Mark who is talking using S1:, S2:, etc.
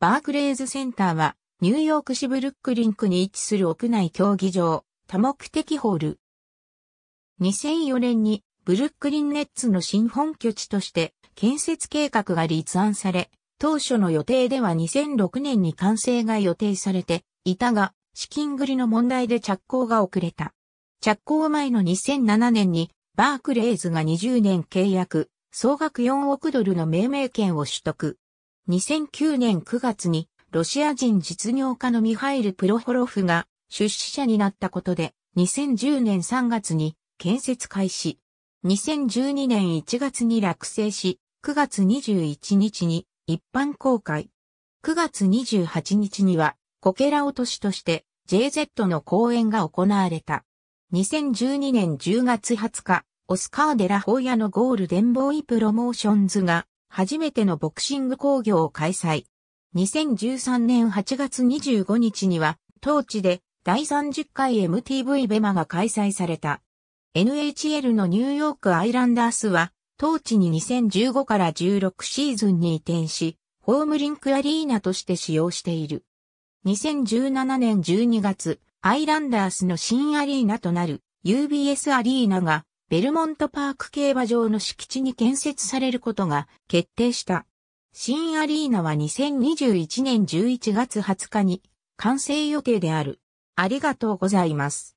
S1: バ
S2: ークレーズセンターは、ニューヨーク市ブルックリンクに位置する屋内競技場、多目的ホール。2004年に、ブルックリンネッツの新本拠地として、建設計画が立案され、当初の予定では2006年に完成が予定されていたが、資金繰りの問題で着工が遅れた。着工前の2007年に、バークレーズが20年契約、総額4億ドルの命名権を取得。2009年9月にロシア人実業家のミハイル・プロホロフが出資者になったことで2010年3月に建設開始。2012年1月に落成し、9月21日に一般公開。9月28日には、コケラ落としとして JZ の公演が行われた。2012年10月20日、オスカー・デラホーヤのゴールデンボーイプロモーションズが初めてのボクシング工業を開催。2013年8月25日には、当地で第30回 MTV ベマが開催された。NHL のニューヨークアイランダースは、当地に2015から16シーズンに移転し、ホームリンクアリーナとして使用している。2017年12月、アイランダースの新アリーナとなる UBS アリーナがベルモントパーク競馬場の敷地に建設されることが決定した。新アリーナは2021年11月20日に完成予定である。ありがとうございます。